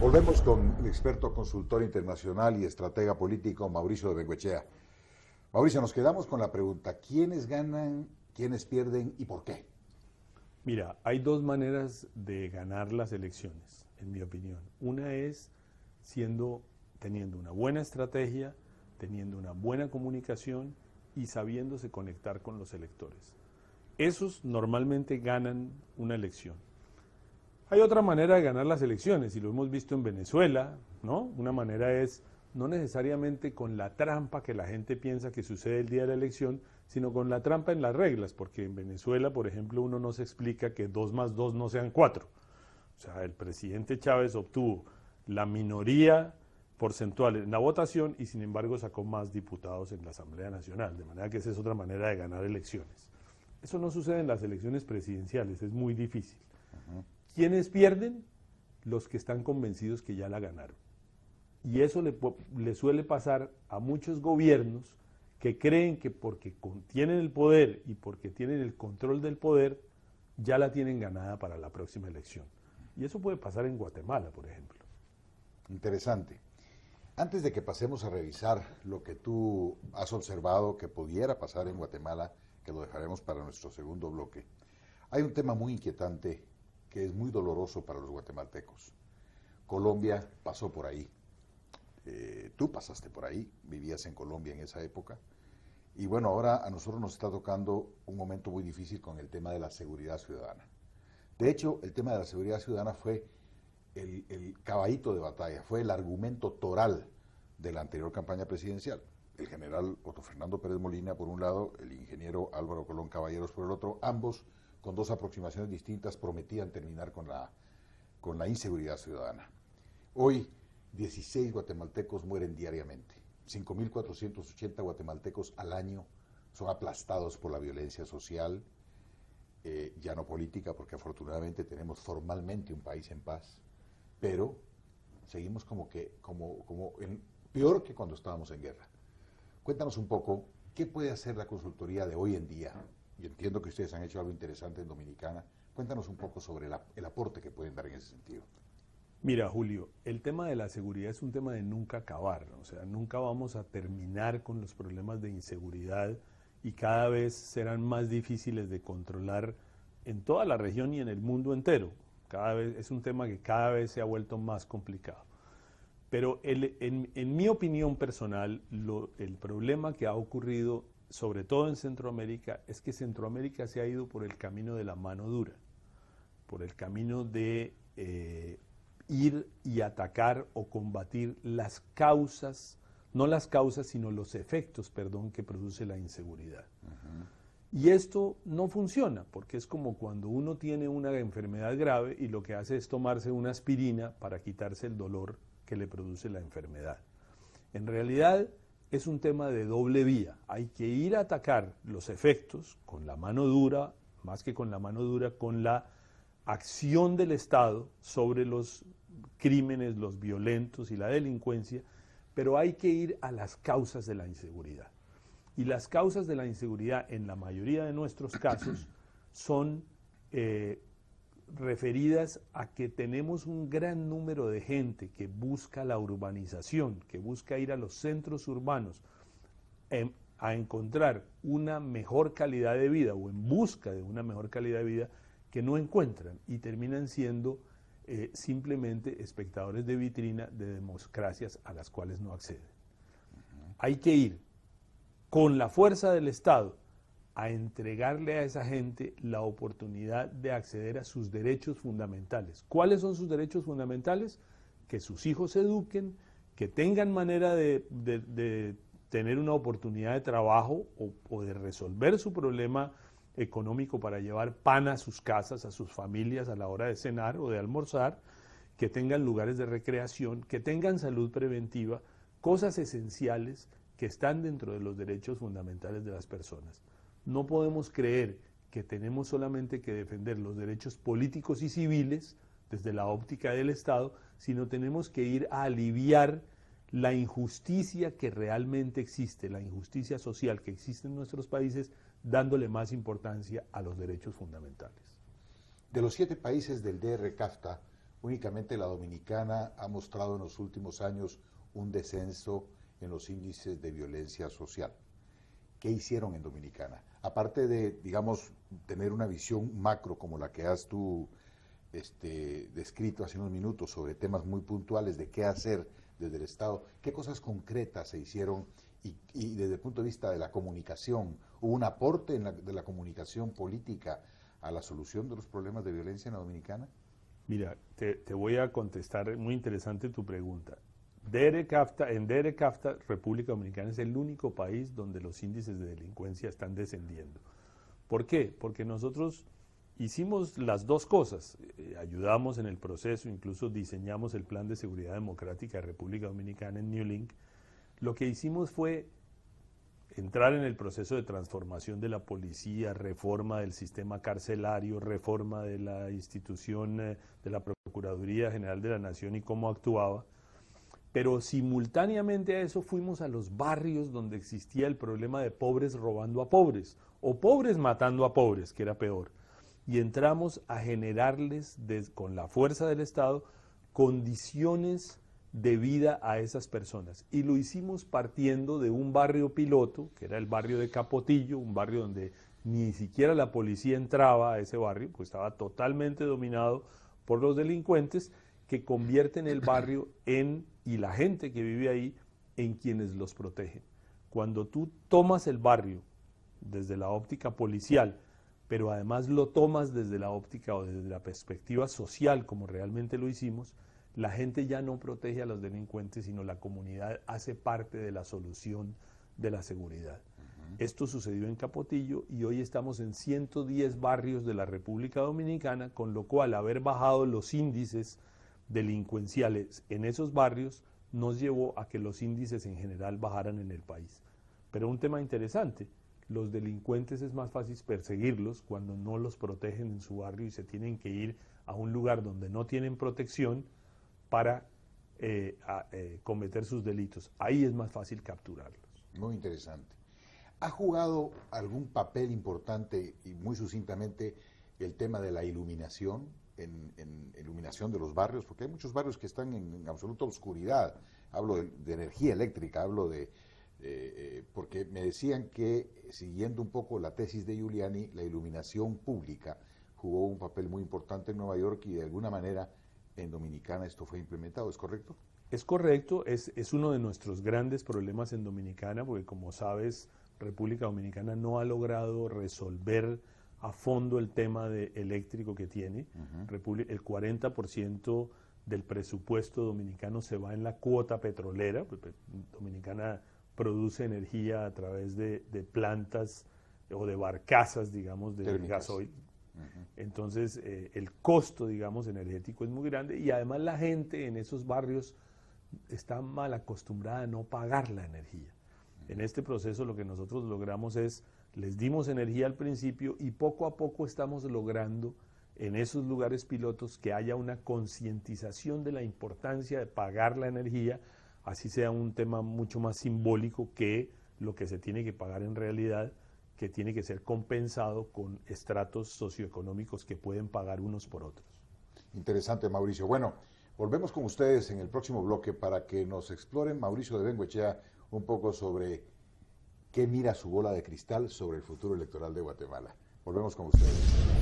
Volvemos con el experto consultor internacional y estratega político Mauricio de Benguechea. Mauricio, nos quedamos con la pregunta, ¿quiénes ganan, quiénes pierden y por qué? Mira, hay dos maneras de ganar las elecciones, en mi opinión. Una es siendo, teniendo una buena estrategia, teniendo una buena comunicación y sabiéndose conectar con los electores. Esos normalmente ganan una elección. Hay otra manera de ganar las elecciones, y lo hemos visto en Venezuela, ¿no? Una manera es no necesariamente con la trampa que la gente piensa que sucede el día de la elección, sino con la trampa en las reglas, porque en Venezuela, por ejemplo, uno no se explica que dos más dos no sean cuatro. O sea, el presidente Chávez obtuvo la minoría porcentual en la votación y sin embargo sacó más diputados en la Asamblea Nacional, de manera que esa es otra manera de ganar elecciones. Eso no sucede en las elecciones presidenciales, es muy difícil. ¿Quiénes pierden? Los que están convencidos que ya la ganaron. Y eso le, le, suele pasar a muchos gobiernos que creen que porque contienen el poder y porque tienen el control del poder, ya la tienen ganada para la próxima elección. Y eso puede pasar en Guatemala, por ejemplo. Interesante. Antes de que pasemos a revisar lo que tú has observado que pudiera pasar en Guatemala, que lo dejaremos para nuestro segundo bloque, hay un tema muy inquietante es muy doloroso para los guatemaltecos. Colombia pasó por ahí. Eh, tú pasaste por ahí, vivías en Colombia en esa época. Y bueno, ahora a nosotros nos está tocando un momento muy difícil con el tema de la seguridad ciudadana. De hecho, el tema de la seguridad ciudadana fue el, el caballito de batalla, fue el argumento toral de la anterior campaña presidencial. El general Otto Fernando Pérez Molina por un lado, el ingeniero Álvaro Colón Caballeros por el otro, ambos con dos aproximaciones distintas, prometían terminar con la, con la inseguridad ciudadana. Hoy, 16 guatemaltecos mueren diariamente. 5.480 guatemaltecos al año son aplastados por la violencia social, eh, ya no política, porque afortunadamente tenemos formalmente un país en paz, pero seguimos como que, como, como en, peor que cuando estábamos en guerra. Cuéntanos un poco, ¿qué puede hacer la consultoría de hoy en día y entiendo que ustedes han hecho algo interesante en Dominicana. Cuéntanos un poco sobre el aporte que pueden dar en ese sentido. Mira, Julio, el tema de la seguridad es un tema de nunca acabar, o sea, nunca vamos a terminar con los problemas de inseguridad y cada vez serán más difíciles de controlar en toda la región y en el mundo entero. Cada vez, es un tema que cada vez se ha vuelto más complicado. Pero en, mi opinión personal, el problema que ha ocurrido sobre todo en Centroamérica, es que Centroamérica se ha ido por el camino de la mano dura, por el camino de eh, ir y atacar o combatir las causas, no las causas, sino los efectos, perdón, que produce la inseguridad. Y esto no funciona, porque es como cuando uno tiene una enfermedad grave y lo que hace es tomarse una aspirina para quitarse el dolor que le produce la enfermedad. En realidad, es un tema de doble vía. Hay que ir a atacar los efectos con la mano dura, más que con la mano dura, con la acción del Estado sobre los crímenes, los violentos y la delincuencia, pero hay que ir a las causas de la inseguridad. Y las causas de la inseguridad en la mayoría de nuestros casos son eh, referidas a que tenemos un gran número de gente que busca la urbanización, que busca ir a los centros urbanos em, a encontrar una mejor calidad de vida o en busca de una mejor calidad de vida que no encuentran y terminan siendo eh, simplemente espectadores de vitrina de democracias a las cuales no acceden. Hay que ir con la fuerza del Estado a entregarle a esa gente la oportunidad de acceder a sus derechos fundamentales. ¿Cuáles son sus derechos fundamentales? Que sus hijos se eduquen, que tengan manera de, tener una oportunidad de trabajo o, o, de resolver su problema económico para llevar pan a sus casas, a sus familias a la hora de cenar o de almorzar, que tengan lugares de recreación, que tengan salud preventiva, cosas esenciales que están dentro de los derechos fundamentales de las personas. No podemos creer que tenemos solamente que defender los derechos políticos y civiles desde la óptica del Estado, sino tenemos que ir a aliviar la injusticia que realmente existe, la injusticia social que existe en nuestros países, dándole más importancia a los derechos fundamentales. De los siete países del dr únicamente la dominicana ha mostrado en los últimos años un descenso en los índices de violencia social. ¿qué hicieron en Dominicana? Aparte de, digamos, tener una visión macro como la que has tú este, descrito hace unos minutos sobre temas muy puntuales de qué hacer desde el Estado, ¿qué cosas concretas se hicieron? Y, desde el punto de vista de la comunicación, ¿hubo un aporte de la comunicación política a la solución de los problemas de violencia en la Dominicana? Mira, te, te voy a contestar, muy interesante tu pregunta en Derek Kafta, República Dominicana es el único país donde los índices de delincuencia están descendiendo. ¿Por qué? Porque nosotros hicimos las dos cosas. Eh, ayudamos en el proceso, incluso diseñamos el Plan de Seguridad Democrática de República Dominicana en New Link. Lo que hicimos fue entrar en el proceso de transformación de la policía, reforma del sistema carcelario, reforma de la institución eh, de la Procuraduría General de la Nación y cómo actuaba. Pero simultáneamente a eso fuimos a los barrios donde existía el problema de pobres robando a pobres o pobres matando a pobres, que era peor. Y entramos a generarles con la fuerza del Estado condiciones de vida a esas personas. Y lo hicimos partiendo de un barrio piloto, que era el barrio de Capotillo, un barrio donde ni siquiera la policía entraba a ese barrio, pues estaba totalmente dominado por los delincuentes, que convierten el barrio en, y la gente que vive ahí, en quienes los protegen. Cuando tú tomas el barrio desde la óptica policial, pero además lo tomas desde la óptica o desde la perspectiva social, como realmente lo hicimos, la gente ya no protege a los delincuentes, sino la comunidad hace parte de la solución de la seguridad. Esto sucedió en Capotillo y hoy estamos en 110 barrios de la República Dominicana, con lo cual haber bajado los índices delincuenciales en esos barrios nos llevó a que los índices en general bajaran en el país. Pero un tema interesante, los delincuentes es más fácil perseguirlos cuando no los protegen en su barrio y se tienen que ir a un lugar donde no tienen protección para eh, eh, cometer sus delitos. Ahí es más fácil capturarlos. Muy interesante. ¿Ha jugado algún papel importante y muy sucintamente el tema de la iluminación? en, iluminación de los barrios, porque hay muchos barrios que están en, absoluta oscuridad. Hablo de, energía eléctrica, hablo de... Eh, eh, porque me decían que, eh, siguiendo un poco la tesis de Giuliani, la iluminación pública jugó un papel muy importante en Nueva York y de alguna manera en Dominicana esto fue implementado, ¿es correcto? Es correcto, es, es uno de nuestros grandes problemas en Dominicana, porque como sabes, República Dominicana no ha logrado resolver a fondo el tema de eléctrico que tiene. El 40% del presupuesto dominicano se va en la cuota petrolera. Pues, pues, Dominicana produce energía a través de, plantas o de barcazas, digamos, de gasoil. Entonces, eh, el costo, digamos, energético es muy grande y además la gente en esos barrios está mal acostumbrada a no pagar la energía. En este proceso lo que nosotros logramos es les dimos energía al principio y poco a poco estamos logrando en esos lugares pilotos que haya una concientización de la importancia de pagar la energía, así sea un tema mucho más simbólico que lo que se tiene que pagar en realidad, que tiene que ser compensado con estratos socioeconómicos que pueden pagar unos por otros. Interesante, Mauricio. Bueno, volvemos con ustedes en el próximo bloque para que nos exploren, Mauricio de Benguechea, un poco sobre mira su bola de cristal sobre el futuro electoral de Guatemala? Volvemos con ustedes.